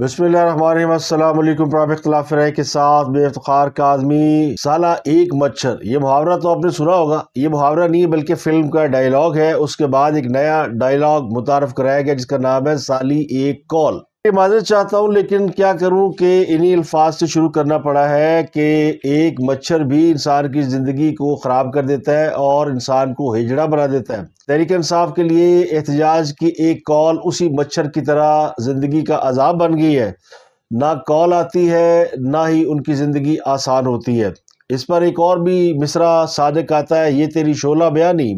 बसमिलकुम प्राफ्तलाफ के साथ बेफ्तार आदमी साला एक मच्छर ये मुहावरा तो आपने सुना होगा ये मुहावरा नहीं बल्कि फ़िल्म का डायलॉग है उसके बाद एक नया डायलॉग मुतारफ़ कराया गया जिसका नाम है साली एक कॉल माजर चाहता हूँ लेकिन क्या करूँ कि इन्हीं अल्फाज से शुरू करना पड़ा है कि एक मच्छर भी इंसान की ज़िंदगी को ख़राब कर देता है और इंसान को हिजड़ा बना देता है तहरीक इंसाफ के लिए एहतजाज की एक कॉल उसी मच्छर की तरह ज़िंदगी का अजाब बन गई है ना कॉल आती है ना ही उनकी ज़िंदगी आसान होती है इस पर एक और भी मिसरा सादक आता है ये तेरी शोला बयानी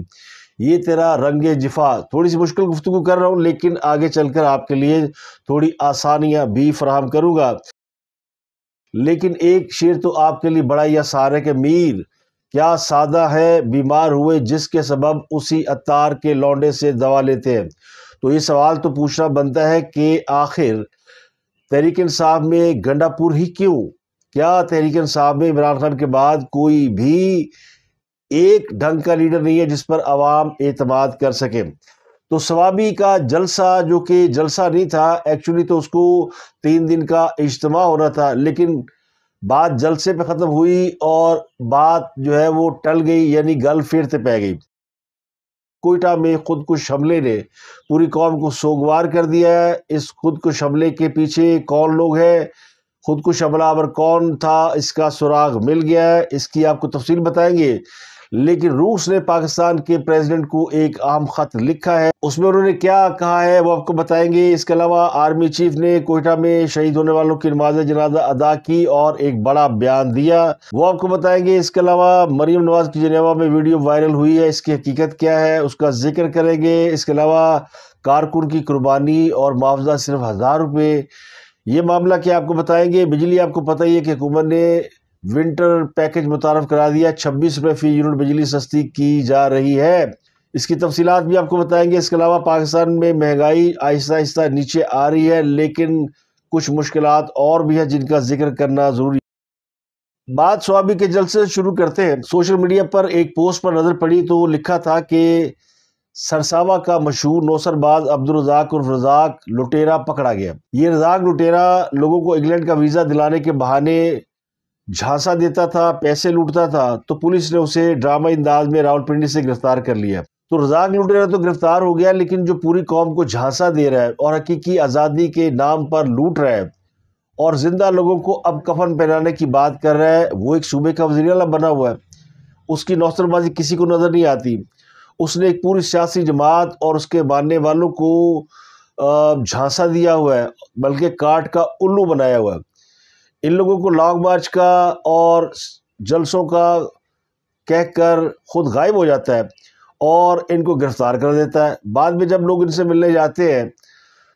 ये तेरा रंग जिफा थोड़ी सी मुश्किल गुफ्तु कर रहा हूँ लेकिन आगे चलकर आपके लिए थोड़ी आसानियाँ भी फ्राहम करूँगा लेकिन एक शेर तो आपके लिए बड़ा ही आसान है कि मीर क्या सादा है बीमार हुए जिसके सबब उसी अतार के लौंडे से दवा लेते हैं तो ये सवाल तो पूछना बनता है कि आखिर तहरीक साहब में गंडापुर ही क्यों क्या तहरीक साहब में इमरान खान के बाद कोई भी एक ढंग का लीडर नहीं है जिस पर आवाम एतमाद कर सके तो सवाबी का जलसा जो कि जलसा नहीं था एक्चुअली तो उसको तीन दिन का इज्तम होना था लेकिन बात जलसे पे ख़त्म हुई और बात जो है वो टल गई यानी गल से पै गई कोयटा में खुद को हमले ने पूरी कौम को सोगवार कर दिया है इस खुद को हमले के पीछे कौन लोग हैं खुद शमला पर कौन था इसका सुराग मिल गया है इसकी आपको तफसील बताएंगे लेकिन रूस ने पाकिस्तान के प्रेसिडेंट को एक आम खत लिखा है उसमें उन्होंने क्या कहा है वो आपको बताएंगे इसके अलावा आर्मी चीफ ने कोयटा में शहीद होने वालों की नमाज जनाजा अदा की और एक बड़ा बयान दिया वो आपको बताएंगे इसके अलावा मरीम नवाज की जनेवा में वीडियो वायरल हुई है इसकी हकीकत क्या है उसका जिक्र करेंगे इसके अलावा कारकुन की कुर्बानी और मुआवजा सिर्फ हज़ार रुपये ये मामला क्या आपको बताएंगे बिजली आपको पता ही है कि हुकूमत ने विंटर पैकेज मुतारफ करा दिया छब्बीस रुपये फ़ी यूनिट बिजली सस्ती की जा रही है इसकी तफसीत भी आपको बताएंगे इसके अलावा पाकिस्तान में महंगाई आहिस्ता आहिस्ता नीचे आ रही है लेकिन कुछ मुश्किल और भी है जिनका जिक्र करना ज़रूरी बात स्वाबी के जलसे शुरू करते हैं सोशल मीडिया पर एक पोस्ट पर नज़र पड़ी तो लिखा था कि सरसावा का मशहूर नौसरबाज अब्दुल रजाक उर्फ रजाक लुटेरा पकड़ा गया ये रजाक लुटेरा लोगों को इंग्लैंड का वीज़ा दिलाने के बहाने झांसा देता था पैसे लूटता था तो पुलिस ने उसे ड्रामा इंदाज में रावलपिंडी से गिरफ्तार कर लिया तो रजाक लुटेरा तो गिरफ्तार हो गया लेकिन जो पूरी कौम को झांसा दे रहा है और हकीकी आज़ादी के नाम पर लूट रहा है और ज़िंदा लोगों को अब कफन पहनाने की बात कर रहा है वो एक सूबे का अला बना हुआ है उसकी नौसरबाजी किसी को नज़र नहीं आती उसने एक पूरी सियासी जमात और उसके मानने वालों को झांसा दिया हुआ है बल्कि काट का उल्लू बनाया हुआ है इन लोगों को लॉन्ग मार्च का और जलसों का कहकर खुद गायब हो जाता है और इनको गिरफ़्तार कर देता है बाद में जब लोग इनसे मिलने जाते हैं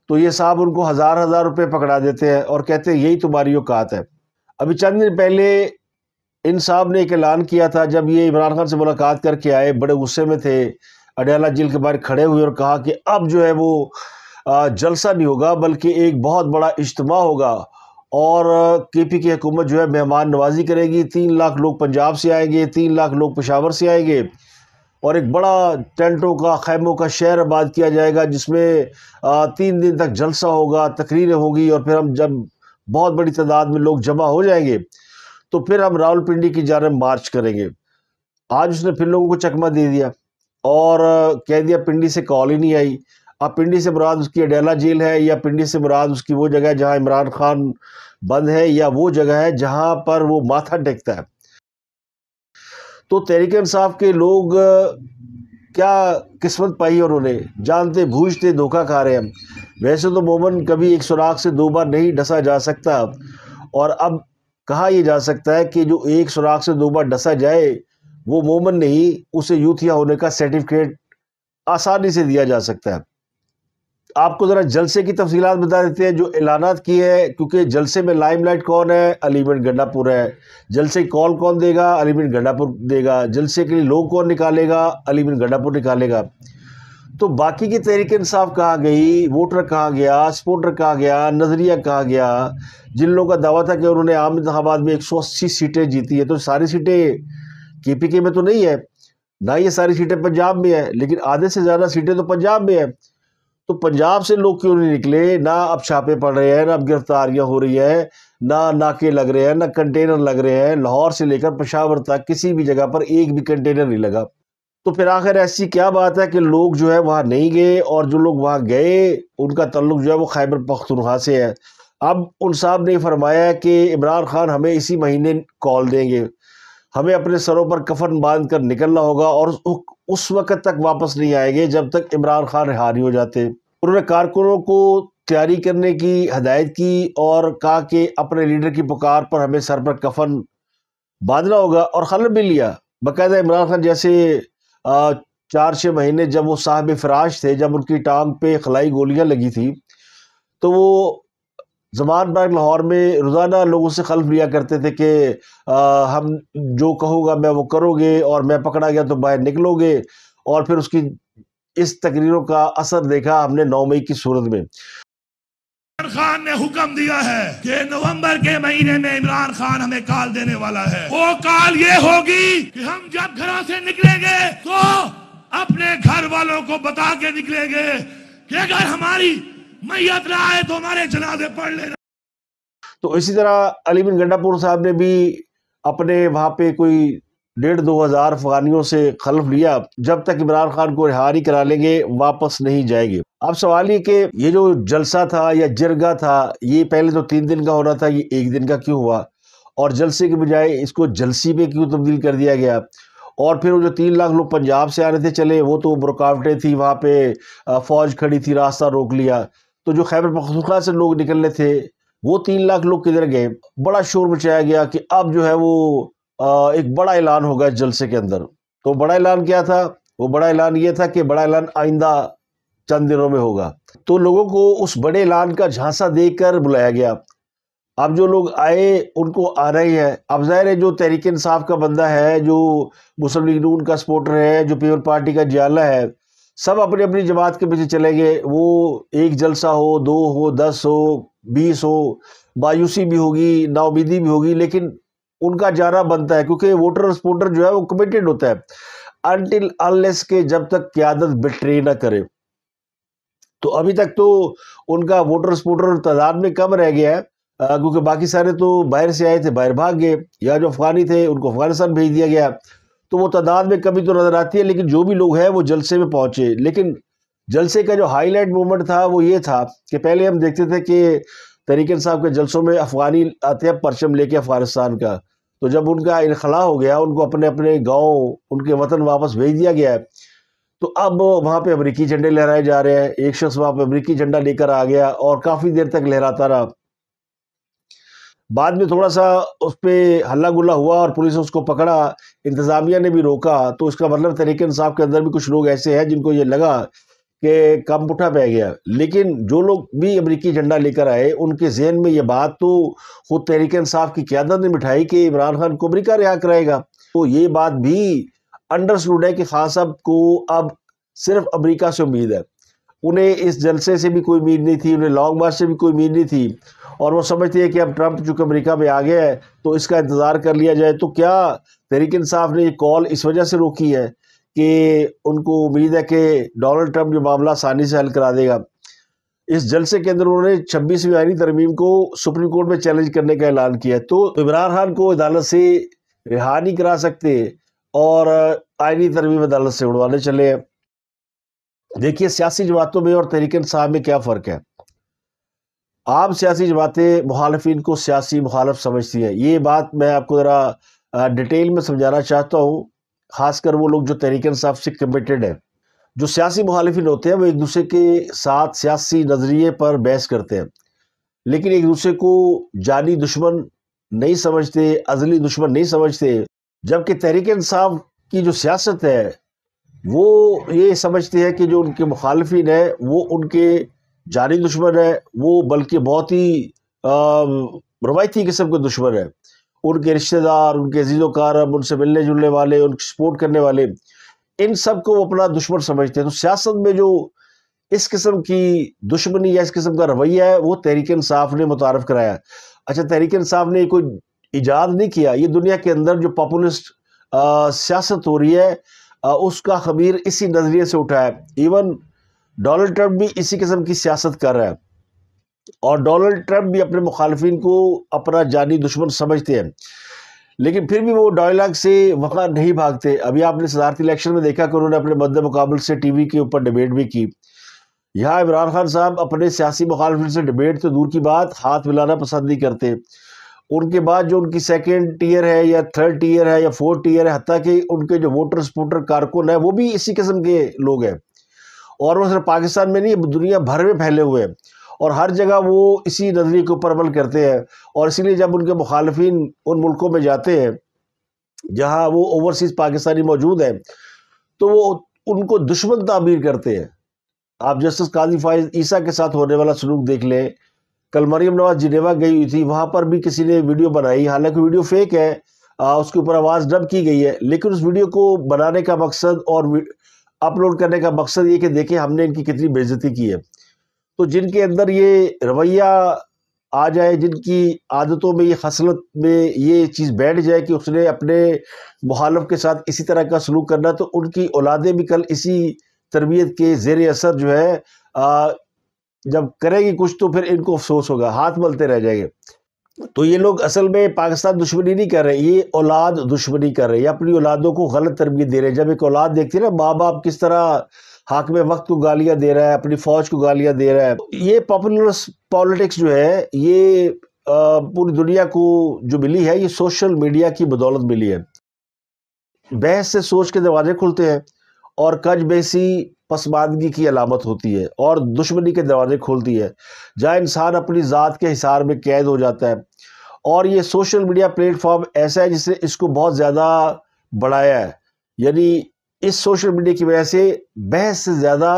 तो ये साहब उनको हज़ार हज़ार रुपये पकड़ा देते हैं और कहते हैं यही तुम्हारी औकात है अभी चंद दिन पहले इन साहब ने एक ऐलान किया था जब ये इमरान खान से मुलाकात करके आए बड़े गुस्से में थे अडयाला जेल के बाहर खड़े हुए और कहा कि अब जो है वो जलसा नहीं होगा बल्कि एक बहुत बड़ा इज्तम होगा और के पी की हुकूमत जो है मेहमान नवाजी करेगी तीन लाख लोग पंजाब से आएंगे तीन लाख लोग पेशावर से आएंगे और एक बड़ा टेंटों का खैमों का शहर आबाद किया जाएगा जिसमें तीन दिन तक जलसा होगा तकरीरें होगी और फिर हम जब बहुत बड़ी तादाद में लोग जमा हो जाएंगे तो फिर हम रावलपिंडी की जान मार्च करेंगे आज उसने फिर लोगों को चकमा दे दिया और कह दिया पिंडी से कॉल ही नहीं आई अब पिंडी से मुराद उसकी अडेला जेल है या पिंडी से मुराद उसकी वो जगह है जहाँ इमरान खान बंद है या वो जगह है जहाँ पर वो माथा टेकता है तो तहरीक इंसाफ के लोग क्या किस्मत पाई उन्होंने जानते भूजते धोखा खा रहे हैं वैसे तो मोमन कभी एक सुराख से दो बार नहीं डसा जा सकता और अब कहा यह जा सकता है कि जो एक सुराख से दो बार डसा जाए वो मोमन नहीं उसे यूथिया होने का सर्टिफिकेट आसानी से दिया जा सकता है आपको ज़रा जलसे की तफसीत बता देते हैं जो ऐलाना की है क्योंकि जलसे में लाइम लाइट कौन है अलीगढ़ गंडापुर है जलसे कॉल कौन देगा अलीगढ़ गंडापुर देगा जलसे के लिए लोग कौन निकालेगा अलीगढ़ गंडापुर निकालेगा तो बाकी की तहरीक इंसाफ कहाँ गई वोटर कहाँ गया सपोर्टर कहाँ गया नज़रिया कहाँ गया जिन लोगों का दावा था कि उन्होंने आम इंतबाद में एक सौ अस्सी सीटें जीती है तो सारी सीटें के पी के में तो नहीं है ना ये सारी सीटें पंजाब में है लेकिन आधे से ज़्यादा सीटें तो पंजाब में है तो पंजाब से लोग क्यों नहीं निकले ना अब छापे पड़ रहे हैं ना अब गिरफ्तारियां हो रही है ना नाके लग रहे हैं ना कंटेनर लग रहे हैं लाहौर से लेकर पशावर तक किसी भी जगह पर एक भी कंटेनर नहीं लगा तो फिर आखिर ऐसी क्या बात है कि लोग जो है वहाँ नहीं गए और जो लोग वहाँ गए उनका तल्लुक जो है वो खैबर पख्तनखा से है अब उन साहब ने फरमाया कि इमरान खान हमें इसी महीने कॉल देंगे हमें अपने सरों पर कफन बांध कर निकलना होगा और उस वक़्त तक वापस नहीं आएंगे जब तक इमरान खान रिहा नहीं हो जाते उन्होंने कारकुनों को तैयारी करने की हदायत की और कहा कि अपने लीडर की पुकार पर हमें सर पर कफन बांधना होगा और खल भी लिया बाकायदा इमरान खान जैसे चार छः महीने जब वो साहब फराश थे जब उनकी टांग पे खलाई गोलियां लगी थी तो वो जमान बाग लाहौर में रोज़ाना लोगों से खल्फ लिया करते थे कि हम जो कहूँगा मैं वो करोगे और मैं पकड़ा गया तो बाहर निकलोगे और फिर उसकी इस तकरीरों का असर देखा हमने नौ मई की सूरत में खान ने हुक्म दिया है कि नवंबर के महीने में इमरान खान हमें काल देने वाला है वो काल ये होगी कि हम जब घरों से निकलेंगे तो अपने घर वालों को बता के निकलेंगे कि अगर हमारी मैयत ना आए तो हमारे जनाजे पढ़ लेना तो इसी तरह अली बिन गंडापुर साहब ने भी अपने वहाँ पे कोई डेढ़ दो हज़ार अफगानियों से खलफ लिया जब तक इमरान खान को रिहा नहीं करा लेंगे वापस नहीं जाएंगे अब सवाल ये कि ये जो जलसा था या जरगा था ये पहले तो तीन दिन का होना था ये एक दिन का क्यों हुआ और जलसे के बजाय इसको जलसी में क्यों तब्दील कर दिया गया और फिर वो जो तीन लाख लोग पंजाब से आ रहे थे चले वो तो रुकावटें थी वहाँ पे फौज खड़ी थी रास्ता रोक लिया तो जो खैबर पखतुखा से लोग निकलने थे वो तीन लाख लोग किधर गए बड़ा शोर मचाया गया कि अब जो है वो आ, एक बड़ा ऐलान होगा इस जलसे के अंदर तो बड़ा ऐलान क्या था वो बड़ा ऐलान ये था कि बड़ा ऐलान आइंदा चंद दिनों में होगा तो लोगों को उस बड़े ऐलान का झांसा देकर बुलाया गया अब जो लोग आए उनको आना ही है अब जाहिर है जो तहरीक इंसाफ का बंदा है जो मुस्लिम लीग नून का सपोर्टर है जो पीपल पार्टी का जियाला है सब अपनी अपनी जमात के पीछे चले गए वो एक जलसा हो दो हो दस हो बीस हो मायूसी भी होगी नाउमीदी भी होगी लेकिन उनका जाना बनता है क्योंकि वोटर और जो है वो कमिटेड होता है अनटिल अनलेस के जब तक क्यादत बिट्रे ना करे तो अभी तक तो उनका वोटर सपोर्टर तादाद में कम रह गया है क्योंकि बाकी सारे तो बाहर से आए थे बाहर भाग गए या जो अफगानी थे उनको अफगानिस्तान भेज दिया गया तो वो तादाद में कमी तो नज़र आती है लेकिन जो भी लोग हैं वो जलसे में पहुंचे लेकिन जलसे का जो हाईलाइट मोमेंट था वो ये था कि पहले हम देखते थे कि तरीकन साहब के जलसों में अफगानी आते हैं परचम लेके अफगानिस्तान का तो जब उनका इनखला हो गया उनको अपने अपने गाँव उनके वतन वापस भेज दिया गया है तो अब वहाँ पे अमरीकी झंडे लहराए जा रहे हैं एक शख्स वहाँ पे अमरीकी झंडा लेकर आ गया और काफ़ी देर तक लहराता रहा बाद में थोड़ा सा उस पर हल्ला गुल्ला हुआ और पुलिस ने उसको पकड़ा इंतज़ामिया ने भी रोका तो इसका मतलब तरीके इंसाफ के अंदर भी कुछ लोग ऐसे हैं जिनको ये लगा कि कम उठा पै गया लेकिन जो लोग भी अमरीकी झंडा लेकर आए उनके जहन में ये बात तो खुद तहरीक इंसाफ की क्यादत ने बिठाई कि इमरान खान को अमरीका रिहा कराएगा तो ये बात भी अंडरस्टूड है कि खान साहब को अब सिर्फ अमरीका से उम्मीद है उन्हें इस जलसे से भी कोई उम्मीद नहीं थी उन्हें लॉन्ग मार्च से भी कोई उम्मीद नहीं थी और वो समझते हैं कि अब ट्रंप चूँकि अमरीका में आ गया है तो इसका इंतज़ार कर लिया जाए तो क्या तहरीक इंसाफ ने ये कॉल इस वजह से रोकी है कि उनको उम्मीद है कि डोनाल्ड ट्रंप जो मामला आसानी से हल करा देगा इस जलसे के अंदर उन्होंने छब्बीसवीं आईनी तरमीम को सुप्रीम कोर्ट में चैलेंज करने का ऐलान किया तो इमरान खान को अदालत से रिहा नहीं करा सकते और आईनी तरमीम अदालत से उड़वाने चले हैं देखिए सियासी जमातों में और तहरीक साहब में क्या फ़र्क है आम सियासी जमातें मुखालफिन को सियासी मुखालफ समझती हैं ये बात मैं आपको ज़रा डिटेल में समझाना चाहता हूँ ख़ासकर वो लोग जो तहरीक इंसाफ से कमिटेड हैं जो सियासी मुखालफिन होते हैं वो एक दूसरे के साथ सियासी नज़रिए पर बहस करते हैं लेकिन एक दूसरे को जानी दुश्मन नहीं समझते अजली दुश्मन नहीं समझते जबकि तहरीक इंसाफ की जो सियासत है वो ये समझते हैं कि जो उनके मुखालफिन है वो उनके जानी दुश्मन है वो बल्कि बहुत ही रवायती किस्म के दुश्मन है उनके रिश्तेदार उनके अजीज़ कारम उनसे मिलने जुलने वाले उनकी सपोर्ट करने वाले इन सब को वो अपना दुश्मन समझते हैं तो सियासत में जो इस किस्म की दुश्मनी या इस किस्म का रवैया है वो तहरीक इंसाफ ने मुतारफ़ कराया अच्छा तहरीक इंसाफ ने कोई ईजाद नहीं किया ये दुनिया के अंदर जो पॉपुलिस्ट सियासत हो रही है आ, उसका खबीर इसी नज़रिए से उठा है इवन डोनाल्ड ट्रंप भी इसी किस्म की सियासत कर रहा है और डोनाल्ड ट्रंप भी अपने मुखालफिन को अपना जानी दुश्मन समझते हैं लेकिन फिर भी वो डायलॉग से वहाँ नहीं भागते अभी आपने सदारती इलेक्शन में देखा कि उन्होंने अपने मद्द मुकाबल से टीवी के ऊपर डिबेट भी की यहाँ इमरान खान साहब अपने सियासी मुखालफी से डिबेट तो दूर की बात हाथ मिलाना पसंद नहीं करते उनके बाद जो उनकी सेकेंड टीयर है या थर्ड टीयर है या फोर्थ टीयर है हती कि उनके जो वोटर स्पोटर कारकुन है वो भी इसी किस्म के लोग हैं और वो सिर्फ पाकिस्तान में नहीं दुनिया भर में फैले हुए हैं और हर जगह वो इसी नज़रिए के ऊपर अमल करते हैं और इसीलिए जब उनके मुखालफन उन मुल्कों में जाते हैं जहाँ वो ओवरसीज़ पाकिस्तानी मौजूद हैं तो वो उनको दुश्मन तबीर करते हैं आप जस्टिस काजी फाइज ईसा के साथ होने वाला सलूक देख लें कल मरीम नवाज जिनेवा गई हुई थी वहाँ पर भी किसी ने वीडियो बनाई हालांकि वीडियो फेक है आ, उसके ऊपर आवाज़ डब की गई है लेकिन उस वीडियो को बनाने का मकसद और अपलोड करने का मकसद ये कि देखें हमने इनकी कितनी बेज़ती की है तो जिनके अंदर ये रवैया आ जाए जिनकी आदतों में ये हसलत में ये चीज़ बैठ जाए कि उसने अपने मुहालफ के साथ इसी तरह का सलूक करना तो उनकी औलादें भी कल इसी तरबियत के जेर असर जो है आ, जब करेगी कुछ तो फिर इनको अफसोस होगा हाथ मलते रह जाएंगे तो ये लोग असल में पाकिस्तान दुश्मनी नहीं कर रहे ये औलाद दुश्मनी कर रहे हैं अपनी औलादों को गलत तरबियत दे रहे हैं जब एक औलाद देखती है ना माँ बाप किस तरह हाकम वक्त को गालियाँ दे रहा है अपनी फ़ौज को गालियाँ दे रहा है ये पॉपुलर पॉलिटिक्स जो है ये पूरी दुनिया को जो मिली है ये सोशल मीडिया की बदौलत मिली है बहस से सोच के दरवाजे खुलते हैं और कज बेसी पसमानगी की अलामत होती है और दुश्मनी के दरवाजे खोलती है जहाँ इंसान अपनी ज़ात के हिसार में कैद हो जाता है और ये सोशल मीडिया प्लेटफॉर्म ऐसा है जिसने इसको बहुत ज़्यादा बढ़ाया है यानी इस सोशल मीडिया की वजह से बहस से ज़्यादा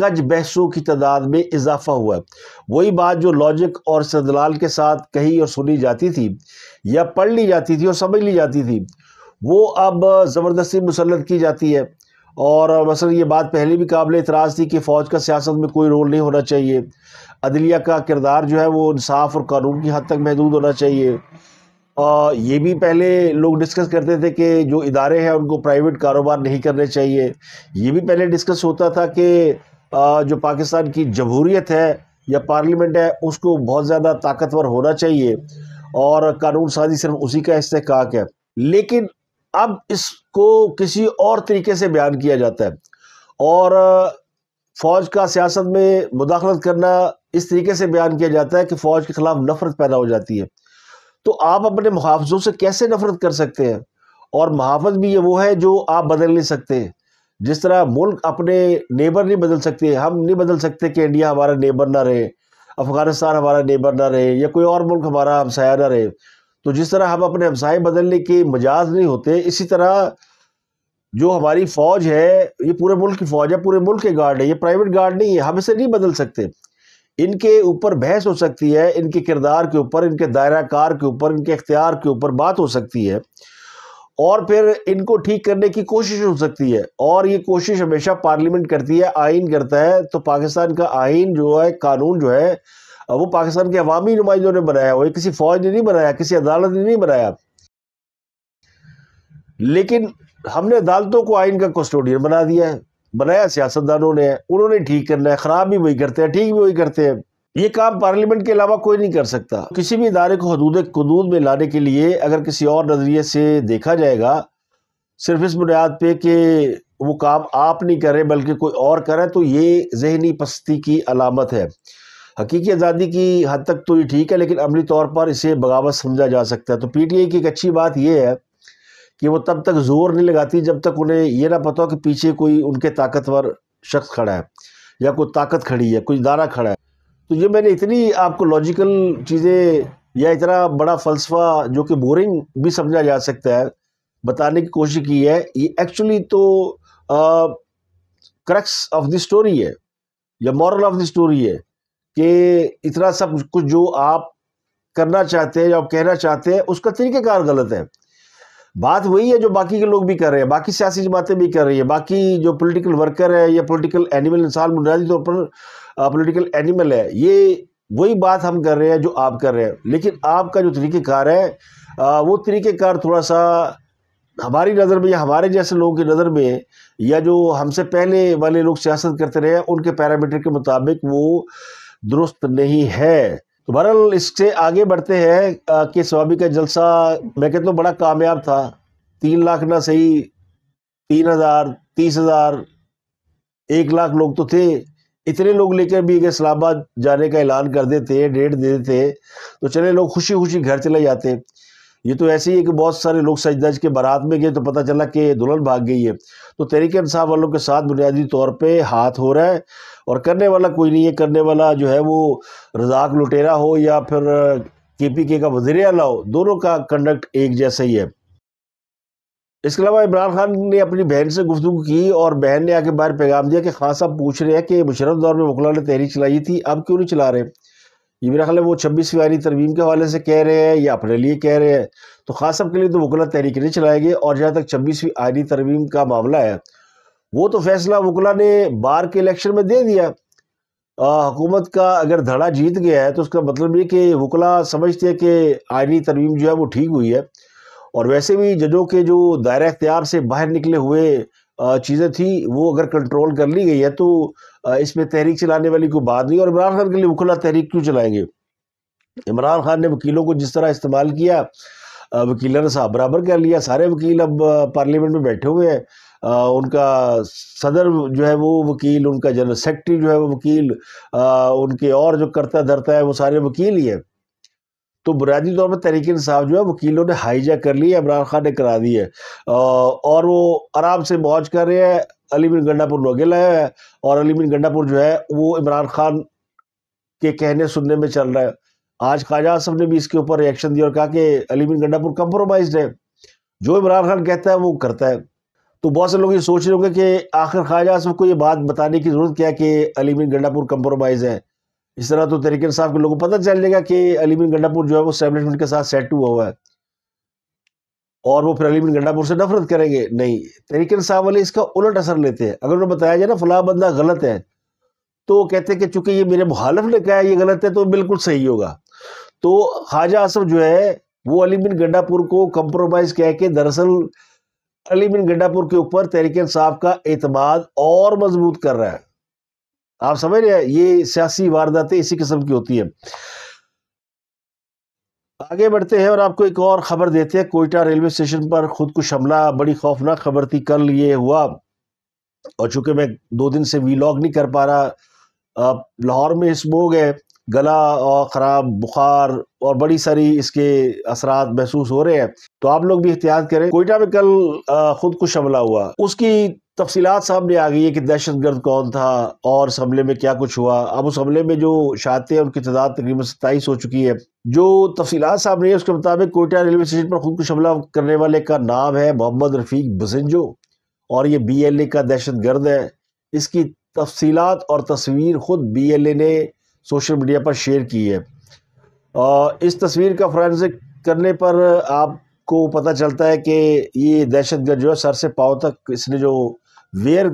कज बहसों की तादाद में इजाफा हुआ है वही बात जो लॉजिक और सदलाल के साथ कही और सुनी जाती थी या पढ़ ली जाती थी और समझ ली जाती थी वो अब ज़बरदस्ती मुसलत की जाती है और मसल ये बात पहले भी काबिल इतराज़ थी कि फ़ौज का सियासत में कोई रोल नहीं होना चाहिए अदलिया का किरदार जो है वो इंसाफ और कानून की हद तक महदूद होना चाहिए ये भी पहले लोग डिस्कस करते थे कि जो इदारे हैं उनको प्राइवेट कारोबार नहीं करने चाहिए ये भी पहले डिस्कस होता था कि जो पाकिस्तान की जमहूरीत है या पार्लियामेंट है उसको बहुत ज़्यादा ताकतवर होना चाहिए और कानून साजी सिर्फ उसी का इस्तेकाक है लेकिन अब इसको किसी और तरीके से बयान किया जाता है और फ़ौज का सियासत में मुदाखलत करना इस तरीके से बयान किया जाता है कि फ़ौज के ख़िलाफ़ नफ़रत पैदा हो जाती है तो आप अपने मुहाफजों से कैसे नफरत कर सकते हैं और मुहावज भी ये वो है जो आप बदल नहीं सकते जिस तरह मुल्क अपने नेबर नहीं बदल सकते हम नहीं बदल सकते कि इंडिया हमारा नेबर ना रहे अफ़गानिस्तान हमारा नेबर ना रहे या कोई और मुल्क हमारा हमसाया ना रहे तो जिस तरह हम अपने हमसाए बदलने के मजाज नहीं होते इसी तरह जो हमारी फ़ौज है ये पूरे मुल्क की फ़ौज है पूरे मुल्क के गार्ड है ये प्राइवेट गार्ड नहीं है हम इसे नहीं बदल सकते इनके ऊपर बहस हो सकती है इनके किरदार के ऊपर इनके दायरा कार के ऊपर इनके इख्तियार के ऊपर बात हो सकती है और फिर इनको ठीक करने की कोशिश हो सकती है और ये कोशिश हमेशा पार्लियामेंट करती है आइन करता है तो पाकिस्तान का आइन जो है कानून जो है वो पाकिस्तान के अवामी नुमाइंदों ने बनाया वो किसी फौज ने नहीं बनाया किसी अदालत ने नहीं बनाया लेकिन हमने अदालतों को आइन का कस्टोडियन बना दिया है बनाया सियासतदानों ने उन्होंने ठीक करना है ख़राब भी वही करते हैं ठीक भी वही करते हैं ये काम पार्लियामेंट के अलावा कोई नहीं कर सकता किसी भी इदारे को हदूद कदूद में लाने के लिए अगर किसी और नज़रिए से देखा जाएगा सिर्फ इस बुनियाद पे कि वो काम आप नहीं करें बल्कि कोई और करे तो ये जहनी पस्ती की अलामत है हकीकी आज़ादी की हद तक तो ये ठीक है लेकिन अमली तौर पर इसे बगावत समझा जा सकता है तो पी टी आई की एक अच्छी बात यह है कि वो तब तक ज़ोर नहीं लगाती जब तक उन्हें यह ना पता हो कि पीछे कोई उनके ताकतवर शख्स खड़ा है या कोई ताकत खड़ी है कोई दारा खड़ा है तो ये मैंने इतनी आपको लॉजिकल चीज़ें या इतना बड़ा फ़लसफ़ा जो कि बोरिंग भी समझा जा सकता है बताने की कोशिश की है ये एक्चुअली तो क्रक्स ऑफ द स्टोरी है या मॉरल ऑफ द स्टोरी है कि इतना सब कुछ जो आप करना चाहते हैं या आप कहना चाहते हैं उसका तरीकेकार गलत है बात वही है जो बाकी के लोग भी कर रहे हैं बाकी सियासी जमातें भी कर रही है बाकी जो पॉलिटिकल वर्कर है या पॉलिटिकल एनिमल इंसान बुनियादी तौर पर पॉलिटिकल एनिमल है ये वही बात हम कर रहे हैं जो आप कर रहे हैं लेकिन आपका जो तरीक़ेकार है आ, वो तरीक़ेकार थोड़ा सा हमारी नज़र में या हमारे जैसे लोगों की नज़र में या जो हमसे पहले वाले लोग सियासत करते रहे उनके पैरामीटर के मुताबिक वो दुरुस्त नहीं है तो बहरहाल इससे आगे बढ़ते हैं कि स्वामी का जलसा मैं कहता हूँ बड़ा कामयाब था तीन लाख ना सही तीन हज़ार तीस हज़ार एक लाख लोग तो थे इतने लोग लेकर भी अगर इस्लामाबाद जाने का ऐलान कर देते डेट दे देते तो चले लोग खुशी खुशी घर चले जाते ये तो ऐसे ही है कि बहुत सारे लोग सजदाज के बारात में गए तो पता चला कि दुल्हन भाग गई है तो तहरीक इंसाफ वालों के साथ बुनियादी तौर पे हाथ हो रहा है और करने वाला कोई नहीं है करने वाला जो है वो रजाक लुटेरा हो या फिर के पी के का वजीर अला हो दोनों का कंडक्ट एक जैसा ही है इसके अलावा इमरान खान ने अपनी बहन से गुफ्तु की और बहन ने आके बाहर पैगाम दिया कि खान साहब पूछ रहे हैं कि मुशरफ दौर में वकला ने तहरीक चलाई थी अब क्यों नहीं चला रहे ये मेरा ख्याल है वो छब्बीसवीं आयनी तरमीम के हवाले से कह रहे हैं या अपने लिए कह रहे हैं तो खास साहब के लिए तो वकला तहरीक नहीं चलाएगी और जहाँ तक छब्बीसवीं आयनी तरमीम का मामला है वो तो फैसला वकला ने बार के इलेक्शन में दे दिया हुकूमत का अगर धड़ा जीत गया है तो उसका मतलब ये कि वकला समझते हैं कि आयनी तरमीम जो है वो ठीक हुई है और वैसे भी जजों के जो दायरा अख्तियार से बाहर निकले हुए चीज़ें थी वो अगर कंट्रोल कर ली गई है तो इसमें तहरीक चलाने वाली कोई बात नहीं और इमरान खान के लिए उखला तहरीक क्यों चलाएंगे इमरान खान ने वकीलों को जिस तरह इस्तेमाल किया वकीलों ने साहब बराबर कर लिया सारे वकील अब पार्लियामेंट में बैठे हुए हैं उनका सदर जो है वो वकील उनका जनरल सेक्रेटरी जो है वो वकील आ, उनके और जो करता धरता है वो सारे वकील ही हैं तो बुनियादी तौर पर तहरीक इंसाफ जो है वकीलों ने हाईजैक कर लिया इमरान खान ने करा दी है और वो आराम से मौज कर रहे हैं अली बिन गंडापुर लोगे लाया है और अली बिन गंडापुर जो है वो इमरान खान के कहने सुनने में चल रहा है आज ख्वाजा आसफ ने भी इसके ऊपर रिएक्शन दिया और कहा कि अली बिन गंडापुर कंप्रोमाइज है जो इमरान खान कहता है वो करता है तो बहुत से लोग ये सोच रहे होंगे कि आखिर ख्वाजा आसफ को ये बात बताने की ज़रूरत क्या कि अली बिन गंडापुर कंप्रोमाइज़ है इस तरह तो तरीके साहब के लोगों को पता चल जाएगा कि बिन गंडापुर जो है वो स्टैब्लिशमेंट के साथ सेट हुआ हुआ है और वो फिर बिन गंडापुर से नफरत करेंगे नहीं तरीके साहब वाले इसका उलट असर लेते हैं अगर उन्हें बताया जाए ना फला बंदा गलत है तो वो कहते हैं कि चूंकि ये मेरे मुहालफ ने कहा ये गलत है तो बिल्कुल सही होगा तो ख्वाजा आसफ जो है वो अली बिन गंडापुर को कंप्रोमाइज़ कह के दरअसल अली बिन गंडापुर के ऊपर तहरीक साहब का अतमाद और मजबूत कर रहा है आप समझ रहे हैं ये सियासी वारदातें इसी किस्म की होती है आगे बढ़ते हैं और आपको एक और ख़बर देते हैं कोयटा रेलवे स्टेशन पर खुद कुछ हमला बड़ी खौफनाक खबर थी कल ये हुआ और चूंकि मैं दो दिन से वीलॉग नहीं कर पा रहा लाहौर में स्मोग है गला और ख़राब बुखार और बड़ी सारी इसके असरा महसूस हो रहे हैं तो आप लोग भी एहतियात करें कोयटा में कल खुद कुछ हमला हुआ उसकी तफसीत सामने आ गई है कि दहशत गर्द कौन था और इस हमले में क्या कुछ हुआ अब उस हमले में जो शाते हैं उनकी तादाद तकरीबन सत्ताईस हो चुकी है जो तफसीत सामने उसके मुताबिक कोयटा रेलवे स्टेशन पर खुदकुश हमला करने वाले का नाम है मोहम्मद रफीक बसेंजो और ये बी एल ए का दहशत गर्द है इसकी तफसीत और तस्वीर ख़ुद बी एल ए ने सोशल मीडिया पर शेयर की है और इस तस्वीर का फ्रांसिक करने पर आपको पता चलता है कि ये दहशत गर्द जो है सर से पाँव तक इसने जो वेयर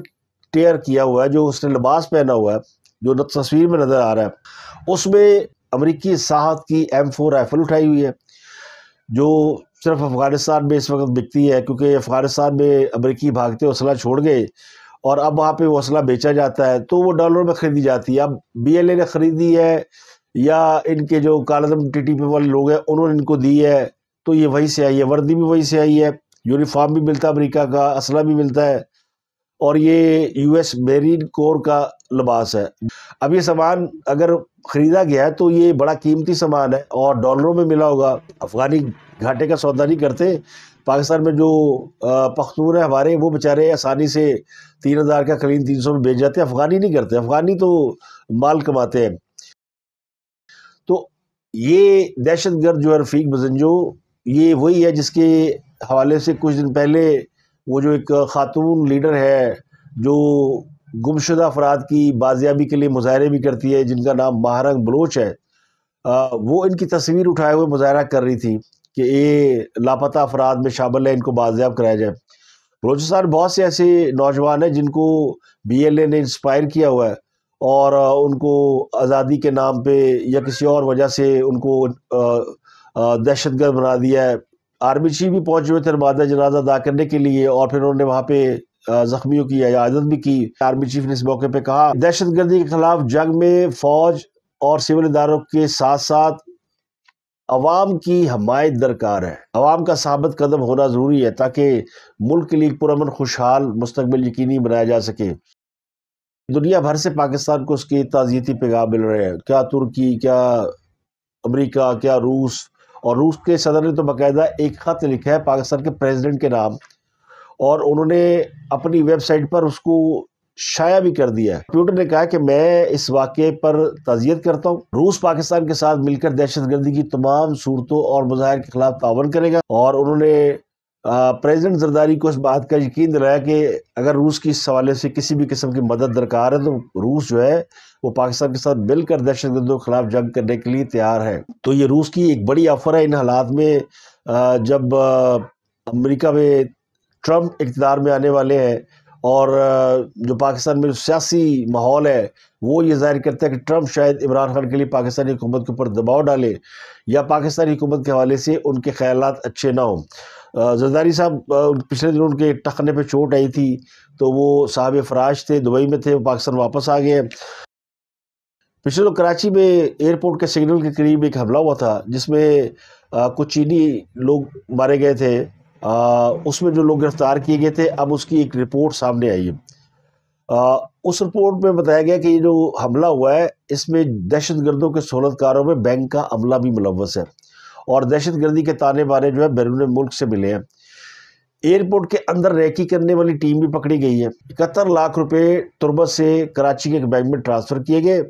टेयर किया हुआ है जो उसने लिबास पहना हुआ है जो तस्वीर में नज़र आ रहा है उसमें अमरीकी साहत की एम फोर राइफल उठाई हुई है जो सिर्फ अफ़गानिस्तान में इस वक्त बिकती है क्योंकि अफ़गानिस्तान में अमरीकी भागते हौसला छोड़ गए और अब वहाँ पे वो हौसला बेचा जाता है तो वो डॉलर में ख़रीदी जाती है अब बी एल ए ने ख़रीदी है या इनके जो कालदम टी टी पी वाले लोग हैं उन्होंने इनको दी है तो ये वहीं से आई है वर्दी भी वहीं से आई है यूनिफॉर्म भी मिलता है अमरीका का असला भी मिलता है और ये यूएस मेरीन कोर का लिबास है अब ये सामान अगर ख़रीदा गया है तो ये बड़ा कीमती सामान है और डॉलरों में मिला होगा अफ़गानी घाटे का सौदा नहीं करते पाकिस्तान में जो पख्तून है हमारे वो बेचारे आसानी से तीन हज़ार का करीन तीन सौ में बेच जाते हैं अफ़गानी नहीं करते अफ़गानी तो माल कमाते हैं तो ये दहशत गर्द जो है रफीक बजनजो ये वही है जिसके हवाले से कुछ दिन पहले वो जो एक ख़ातून लीडर है जो गुमशुदा अफराद की बाजियाबी के लिए मुजाहरे भी करती है जिनका नाम महारंग बलोच है आ, वो इनकी तस्वीर उठाए हुए मुजाहरा कर रही थी कि ये लापता अफराद में शामिल है इनको बाजियाब कराया जाए बलोचिस्तान बहुत से ऐसे नौजवान हैं जिनको बी एल ए ने इंस्पायर किया हुआ है और उनको आज़ादी के नाम पे या किसी और वजह से उनको दहशतगर्द बना दिया है आर्मी चीफ भी पहुंचे हुए थे नमाजा जनाजा अदा करने के लिए और फिर उन्होंने वहाँ पे जख्मियों की इजाजत भी की आर्मी चीफ ने इस मौके पर कहा दहशत गर्दी के खिलाफ जंग में फौज और सिविल इदारों के साथ साथ अवाम की हमायत दरकार है अवाम का साबित कदम होना ज़रूरी है ताकि मुल्क के लिए पुरमन खुशहाल मुस्तबिल यकीनी बनाया जा सके दुनिया भर से पाकिस्तान को उसके ताज़ियती पैगाम मिल रहे हैं क्या तुर्की क्या अमरीका क्या रूस और रूस के सदर ने तो बाकायदा एक ख़त लिखा है पाकिस्तान के प्रेसिडेंट के नाम और उन्होंने अपनी वेबसाइट पर उसको शाया भी कर दिया ट्विटर ने कहा कि मैं इस वाक़े पर तजियत करता हूँ रूस पाकिस्तान के साथ मिलकर दहशत गर्दी की तमाम सूरतों और मज़ाहिर के खिलाफ तावन करेगा और उन्होंने प्रेसिडेंट जरदारी को इस बात का यकीन दिलाया कि अगर रूस की इस हवाले से किसी भी किस्म की मदद दरकार है तो रूस जो है वो पाकिस्तान के साथ मिलकर दहशत गर्दों के खिलाफ जंग करने के लिए तैयार है तो ये रूस की एक बड़ी ऑफर है इन हालात में जब अमेरिका में ट्रंप इकतदार में आने वाले हैं और जो पाकिस्तान में सियासी माहौल है वो ये जाहिर करता है कि ट्रंप शायद इमरान खान के लिए पाकिस्तानी हुकूमत के ऊपर दबाव डाले या पाकिस्तानी हुकूमत के हवाले से उनके ख्याल अच्छे ना हों जरदारी साहब पिछले दिन उनके टखने पे चोट आई थी तो वो साहब फराज थे दुबई में थे पाकिस्तान वापस आ गए पिछले दिनों कराची में एयरपोर्ट के सिग्नल के करीब एक हमला हुआ था जिसमें कुछ चीनी लोग मारे गए थे आ, उसमें जो लोग गिरफ्तार किए गए थे अब उसकी एक रिपोर्ट सामने आई है आ, उस रिपोर्ट में बताया गया कि ये जो हमला हुआ है इसमें दहशत गर्दों के सहूलतकारों में बैंक का अमला भी मुलवस है और दहशत गर्दी के ताने बारे जो है बैरून मुल्क से मिले हैं एयरपोर्ट के अंदर रैकी करने वाली टीम भी पकड़ी गई है इकहत्तर लाख रुपए तुरबत से कराची के एक बैंक में ट्रांसफ़र किए गए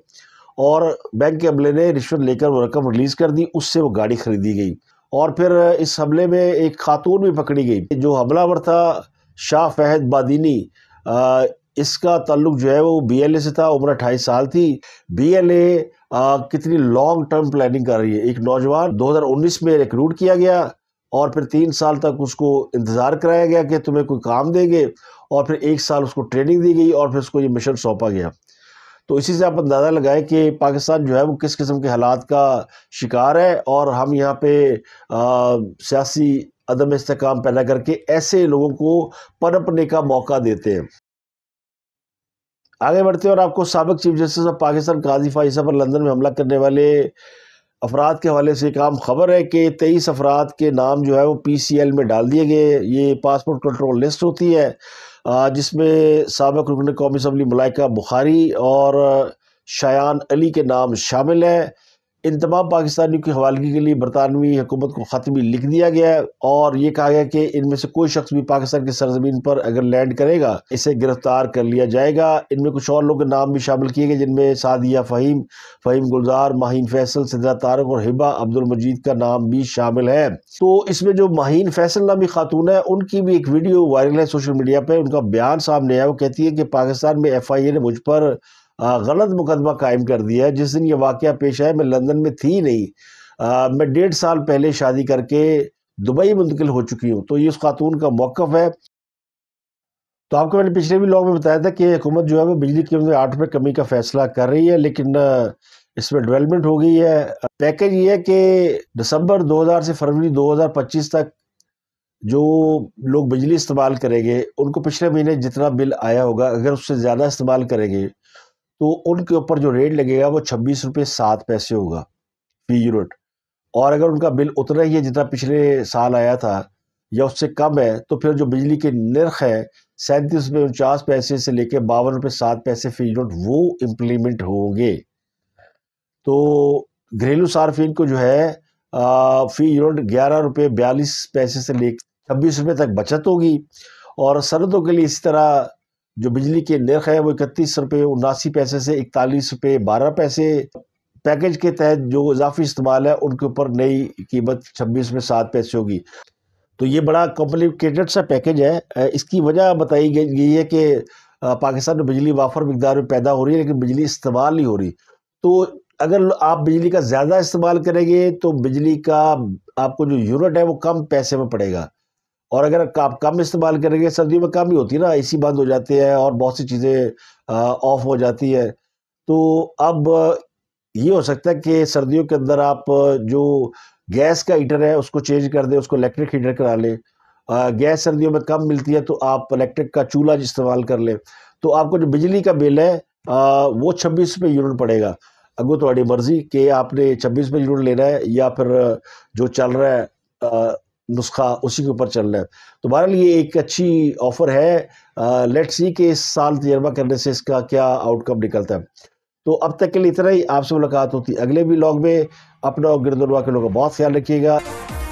और बैंक के अमले ने रिश्वत लेकर वो रकम रिलीज़ कर दी उससे वो गाड़ी खरीदी गई और फिर इस हमले में एक खातून भी पकड़ी गई जो हमलावर था शाह फहद बादीनी इसका ताल्लुक जो है वो बीएलए से था उम्र अट्ठाईस साल थी बीएलए कितनी लॉन्ग टर्म प्लानिंग कर रही है एक नौजवान 2019 में रिक्रूट किया गया और फिर तीन साल तक उसको इंतज़ार कराया गया कि तुम्हें कोई काम देंगे और फिर एक साल उसको ट्रेनिंग दी गई और फिर उसको ये मिशन सौंपा गया तो इसी से आप अंदाज़ा लगाए कि पाकिस्तान जो है वो किस किस्म के हालात का शिकार है और हम यहाँ पे सियासी अदम इसकाम पैदा करके ऐसे लोगों को पनपने का मौका देते हैं आगे बढ़ते और आपको सबक chief justice of Pakistan Qazi फाइसा पर लंदन में हमला करने वाले अफराद के हवाले से एक आम खबर है कि तेईस अफराद के नाम जो है वो पी सी एल में डाल दिए गए ये पासपोर्ट कंट्रोल लिस्ट होती है जिसमें सबक रुकन कौमी असम्बली मलाइका बुखारी और शायान अली के नाम शामिल हैं इन तमाम पाकिस्तानियों की हवालगी के लिए बरतानवी हुकूमत को ख़त भी लिख दिया गया है और ये कहा गया कि इनमें से कोई शख्स भी पाकिस्तान की सरजमीन पर अगर लैंड करेगा इसे गिरफ्तार कर लिया जाएगा इनमें कुछ और लोगों के नाम भी शामिल किए गए जिनमें सादिया फ़हीम फ़हीम गुलजार माहन फैसल सिद्धा तारक और हिबा अब्दुल मजीद का नाम भी शामिल है तो इसमें जो माहन फैसल नामी खातून है उनकी भी एक वीडियो वायरल है सोशल मीडिया पर उनका बयान सामने आया वो कहती है कि पाकिस्तान में एफ आई ए ने मुझ पर गलत मुकदमा कायम कर दिया है जिस दिन ये वाक़ पेश आया मैं लंदन में थी नहीं आ, मैं डेढ़ साल पहले शादी करके दुबई मुंतकिल हो चुकी हूँ तो ये उस खातून का मौक़ है तो आपको मैंने पिछले भी लॉग में बताया था कि हुकूमत जो है वो बिजली की आठ रुपये कमी का फैसला कर रही है लेकिन इसमें डेवलपमेंट हो गई है पैकेज ये है कि दिसंबर 2000 से फरवरी 2025 तक जो लोग बिजली इस्तेमाल करेंगे उनको पिछले महीने जितना बिल आया होगा अगर उससे ज़्यादा इस्तेमाल करेंगे तो उनके ऊपर जो रेट लगेगा वो छब्बीस रुपये सात पैसे होगा फी यूनिट और अगर उनका बिल उतना ही है जितना पिछले साल आया था या उससे कम है तो फिर जो बिजली के निर्ख है सैंतीस रुपये उनचास पैसे से लेकर बावन रुपये सात पैसे फी यूनिट वो इम्प्लीमेंट होंगे तो घरेलू सार्फिन को जो है आ, फी यूनिट ग्यारह रुपये बयालीस पैसे से ले छब्बीस रुपये तक बचत होगी और सरहदों के लिए इसी तरह जो बिजली के नर्ख है वो इकतीस रुपये उन्नासी पैसे से इकतालीस रुपये बारह पैसे पैकेज के तहत जो इजाफी इस्तेमाल है उनके ऊपर नई कीमत छब्बीस में सात पैसे होगी तो ये बड़ा कॉम्प्लिकेटेड सा पैकेज है इसकी वजह बताई गई है कि पाकिस्तान में बिजली वाफर मकदार में पैदा हो रही है लेकिन बिजली इस्तेमाल नहीं हो रही तो अगर आप बिजली का ज़्यादा इस्तेमाल करेंगे तो बिजली का आपको जो यूनिट है वो कम पैसे में पड़ेगा और अगर आप कम इस्तेमाल करेंगे सर्दियों में कम ही होती है ना एसी बंद हो जाती है और बहुत सी चीज़ें ऑफ हो जाती है तो अब ये हो सकता है कि सर्दियों के अंदर आप जो गैस का हीटर है उसको चेंज कर दें उसको इलेक्ट्रिक हीटर करा लें गैस सर्दियों में कम मिलती है तो आप इलेक्ट्रिक का चूल्हा इस्तेमाल कर लें तो आपको जो बिजली का बिल है आ, वो छब्बीस रुपये यूनिट पड़ेगा अगर थोड़ी मर्जी कि आपने छब्बीस रुपये यूनिट लेना है या फिर जो चल रहा है नुस्खा उसी के ऊपर चल रहा है तो बहरहाल ये एक अच्छी ऑफ़र है लेट सी कि इस साल तजर्बा करने से इसका क्या आउटकम निकलता है तो अब तक के लिए इतना ही आपसे मुलाकात होती अगले भी लॉग में अपना और गिरदुलवा के लोगों का बहुत ख्याल रखिएगा